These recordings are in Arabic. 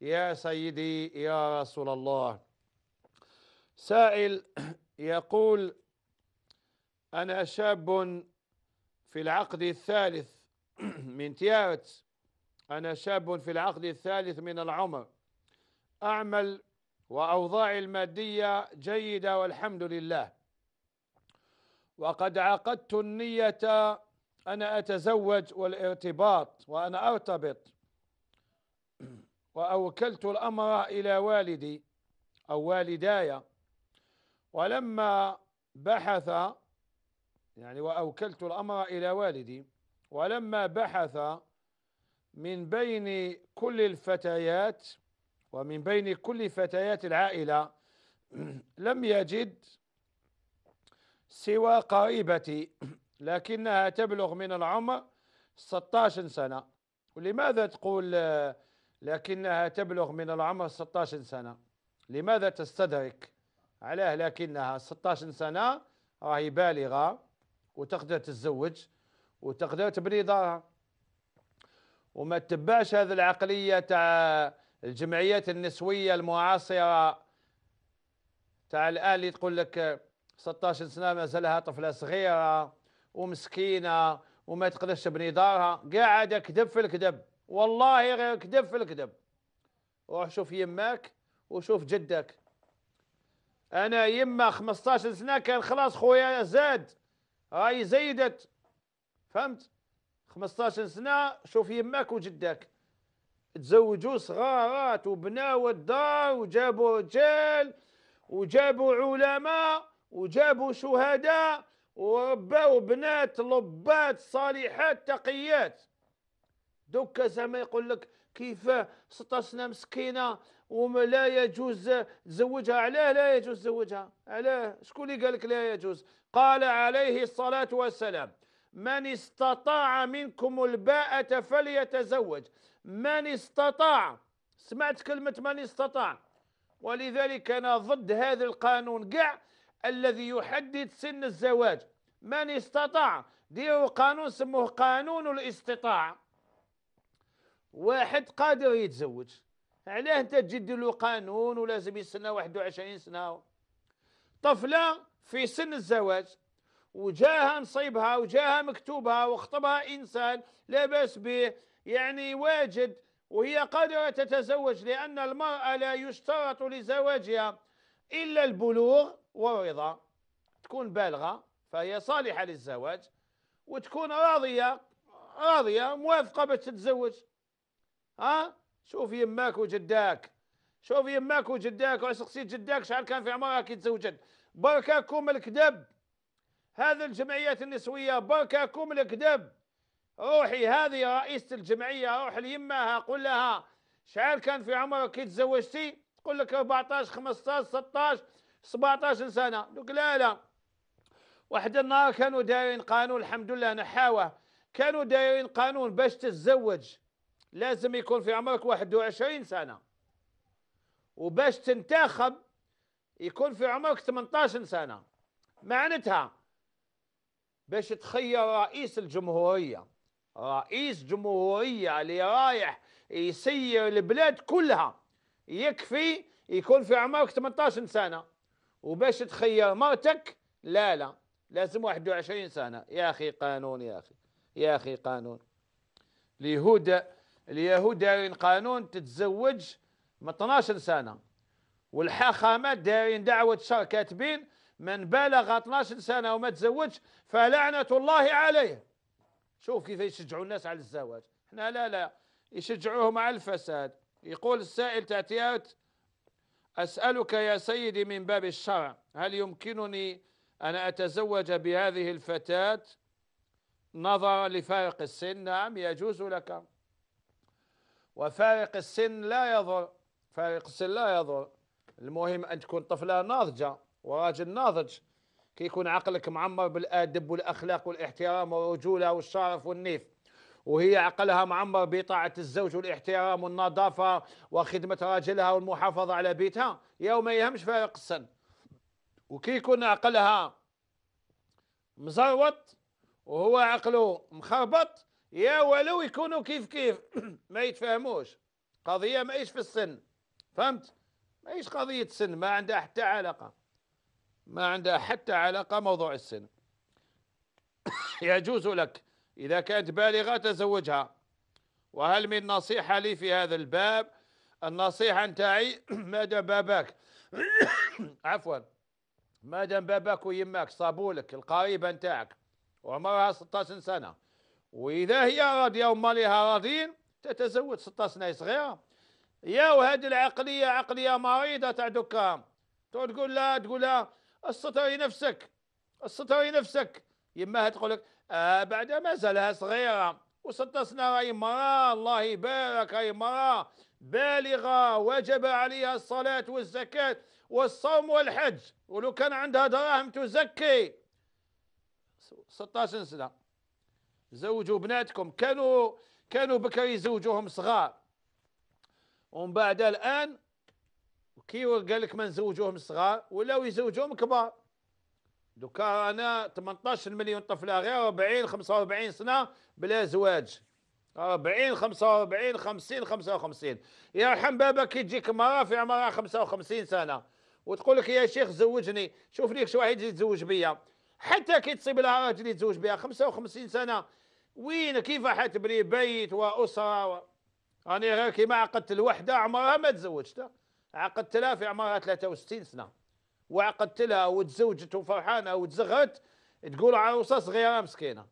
يا سيدي يا رسول الله سائل يقول أنا شاب في العقد الثالث من تيارت أنا شاب في العقد الثالث من العمر أعمل وأوضاعي المادية جيدة والحمد لله وقد عقدت النية أنا أتزوج والارتباط وأنا أرتبط وأوكلت الأمر إلى والدي أو والداي ولما بحث يعني وأوكلت الأمر إلى والدي ولما بحث من بين كل الفتيات ومن بين كل فتيات العائلة لم يجد سوى قريبتي لكنها تبلغ من العمر 16 سنة ولماذا تقول لكنها تبلغ من العمر 16 سنة لماذا تستدرك علاه لكنها 16 سنة راهي بالغة وتقدر تتزوج وتقدر تبني دارها وما تتبعش هذه العقلية تاع الجمعيات النسوية المعاصرة تاع الآن اللي تقول لك 16 سنة مازالها طفلة صغيرة ومسكينة وما تقدرش تبني دارها قاعدة كذب في الكذب والله كذب في الكذب روح شوف يماك وشوف جدك انا يما 15 سنه كان خلاص خويا زاد هاي زيدت فهمت 15 سنه شوف يماك وجدك تزوجوا صغارات وبناوا الدار وجابوا رجال وجابوا علماء وجابوا شهداء ورباوا بنات لبات صالحات تقيات دوكا زعما يقول لك كيف 16 سنه مسكينه ولا يجوز تزوجها علاه لا يجوز تزوجها علاه شكون اللي قال لك لا يجوز قال عليه الصلاه والسلام من استطاع منكم الباءة فليتزوج من استطاع سمعت كلمة من استطاع ولذلك أنا ضد هذا القانون قاع الذي يحدد سن الزواج من استطاع ديروا قانون سموه قانون الاستطاعه واحد قادر يتزوج علاه انت تجد له قانون ولازم يستنى 21 سنه طفله في سن الزواج وجاها نصيبها وجاها مكتوبها وخطبها انسان لا باس به يعني واجد وهي قادره تتزوج لان المراه لا يشترط لزواجها الا البلوغ والرضا تكون بالغه فهي صالحه للزواج وتكون راضيه راضيه موافقه باش تتزوج ها شوف يماك وجداك شوف يماك وجداك وشخصية جداك شحال كان في عمرها كي تزوجت بركاكم الكذب هذه الجمعيات النسوية بركاكم الكذب روحي هذه رئيسة الجمعية روح ليماها قول لها شحال كان في عمرك كي تزوجتي تقول لك 14 15 16 17 سنة دوك لا لا واحد النهار كانوا دايرين قانون الحمد لله نحاوه كانوا دايرين قانون باش تتزوج لازم يكون في عمرك 21 سنة وباش تنتخب يكون في عمرك 18 سنة معناتها باش تخير رئيس الجمهورية رئيس جمهورية اللي رايح يسير البلاد كلها يكفي يكون في عمرك 18 سنة وباش تخير مرتك لا لا لازم 21 سنة يا أخي قانون يا أخي يا أخي قانون اليهود اليهود دايرين قانون تتزوج من 12 سنه والحاخامات دايرين دعوه شر كاتبين من بلغ 12 سنه وما تزوجش فلعنه الله عليه شوف كيف يشجعوا الناس على الزواج احنا لا لا يشجعوهم على الفساد يقول السائل تأتيات أسألك يا سيدي من باب الشرع هل يمكنني أن أتزوج بهذه الفتاة نظرا لفارق السن نعم يجوز لك وفارق السن لا يضر فارق السن لا يضر المهم أن تكون طفلة ناضجة وراجل ناضج كي يكون عقلك معمر بالادب والاخلاق والاحترام والرجوله والشرف والنيف وهي عقلها معمر بطاعه الزوج والاحترام والنظافه وخدمه راجلها والمحافظه على بيتها يوم ما يهمش فارق السن وكي يكون عقلها مزروط وهو عقله مخربط يا ولو يكونوا كيف كيف ما يتفاهموش قضية ما إيش في السن فهمت ما إيش قضية السن ما عندها حتى علاقة ما عندها حتى علاقة موضوع السن يجوز لك إذا كانت بالغة تزوجها وهل من نصيحة لي في هذا الباب النصيحة نتاعي مادام باباك عفوا مادام باباك ويماك صابولك القريبة نتاعك وعمرها 16 سنة واذا هي راضيه وما ليها راضين تتزوج 16 سنه صغيره يا وهذه العقليه عقليه مريضه تاع دوكا تقول لها تقول لها استطري نفسك استطري نفسك يماها تقول لك آه بعد مازالها صغيره و16 سنه راهي مراه الله يبارك راهي مراه بالغه وجب عليها الصلاه والزكاه والصوم والحج ولو كان عندها دراهم تزكي 16 سنه زوجوا بناتكم كانوا كانوا بكري يزوجوهم صغار ومن بعد الان كي قال لك ما نزوجوهم صغار ولاو يزوجوهم كبار دوكا انا 18 مليون طفله غير 40 45 سنه بلا زواج 40 45 50 55 يرحم بابا كي تجيك مراه في عمرها 55 سنه وتقول لك يا شيخ زوجني شوف ليك شي واحد يتزوج بيا حتى كي تصيب لها اللي تزوج بها 55 سنه وين كيف حتبني بيت واسره و... راني غير كيما عقدت الوحده عمرها ما تزوجت عقدت لها في عمرها 63 سنه وعقدت لها وتزوجت وفرحانه وتزغرت تقول عروسه صغيره مسكينه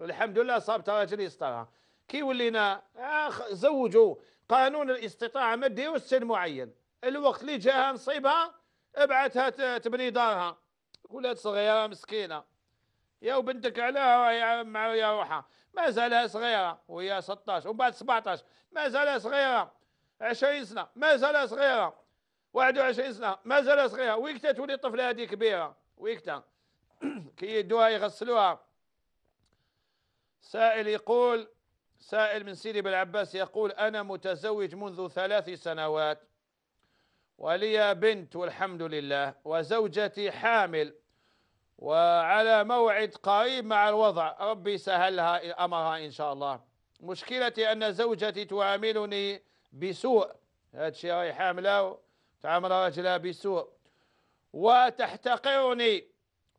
الحمد لله صابت راجل يسترها كي ولينا آخ زوجوا قانون الاستطاعه ما ديروش سن معين الوقت اللي جاها نصيبها ابعثها تبني دارها ولاد صغيرة مسكينة يا وبنتك علاها يا مع يا روحها زالها صغيرة وهي 16 ومن بعد 17 زالها صغيرة 20 سنة ما زالها صغيرة 21 سنة ما زالها صغيرة ويكتا تولي الطفلة هذه كبيرة ويكتا كي يدوها يغسلوها سائل يقول سائل من سيدي بالعباس يقول أنا متزوج منذ ثلاث سنوات ولي بنت والحمد لله وزوجتي حامل وعلى موعد قريب مع الوضع ربي سهلها أمرها إن شاء الله مشكلتي أن زوجتي تعاملني بسوء هذا الشيء راهي حاملة تعامل رجلها بسوء وتحتقرني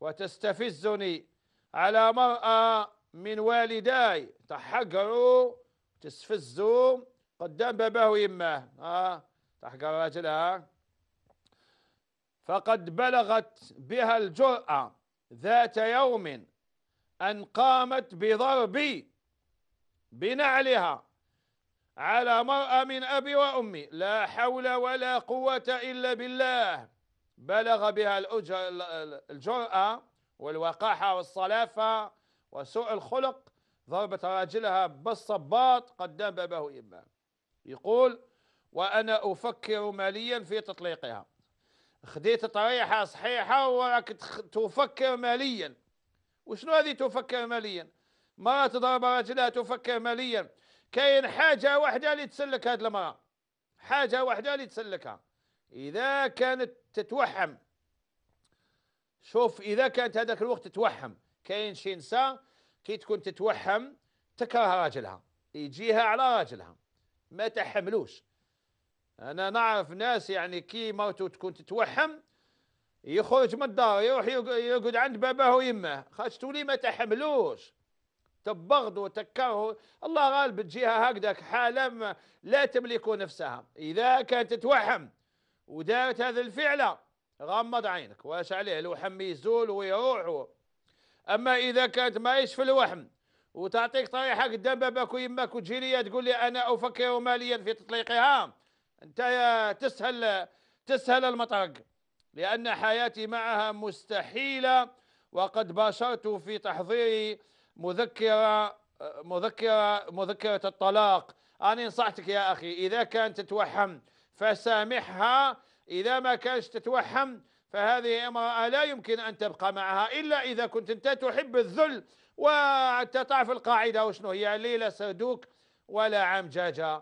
وتستفزني على مرأة من والداي تحقروا تستفزوا قدام باباه ويماه آه تحقر راجلها فقد بلغت بها الجرأة ذات يوم أن قامت بضرب بنعلها على مرأة من أبي وأمي لا حول ولا قوة إلا بالله بلغ بها الجرأة والوقاحة والصلافة وسوء الخلق ضربت راجلها بالصباط قدام بابه إمام يقول وأنا أفكر ماليا في تطليقها خديت طريحة صحيحة وراك تفكر ماليا وشنو هذه تفكر ماليا مرأة تضرب راجلها تفكر ماليا كاين حاجة واحدة اللي تسلك هذه المرأة حاجة واحدة اللي تسلكها إذا كانت تتوحم شوف إذا كانت هذاك الوقت تتوحم كاين شي نساء كي تكون تتوحم تكره راجلها يجيها على راجلها ما تحملوش انا نعرف ناس يعني كي مرته تكون تتوهم يخرج من الدار يروح يقعد عند باباه ويماه خاطش تولي ما تحملوش تبغض وتكره الله غالب تجيها هكذاك حالة لا تملك نفسها إذا كانت تتوهم ودارت هذه الفعلة غمض عينك واش عليه الوحم يزول ويروح أما إذا كانت ماهيش في الوحم وتعطيك طريحة قدام باباك ويماك وتجي لي تقول لي أنا أفكر ماليا في تطليقها انت يا تسهل تسهل المطرق لأن حياتي معها مستحيلة وقد باشرت في تحضير مذكرة مذكرة مذكرة الطلاق أنا نصحتك يا أخي إذا كانت تتوهم فسامحها إذا ما كانش تتوهم فهذه امرأة لا يمكن أن تبقى معها إلا إذا كنت أنت تحب الذل وتعرف القاعدة وشنو هي ليلة سردوك ولا عام جاجة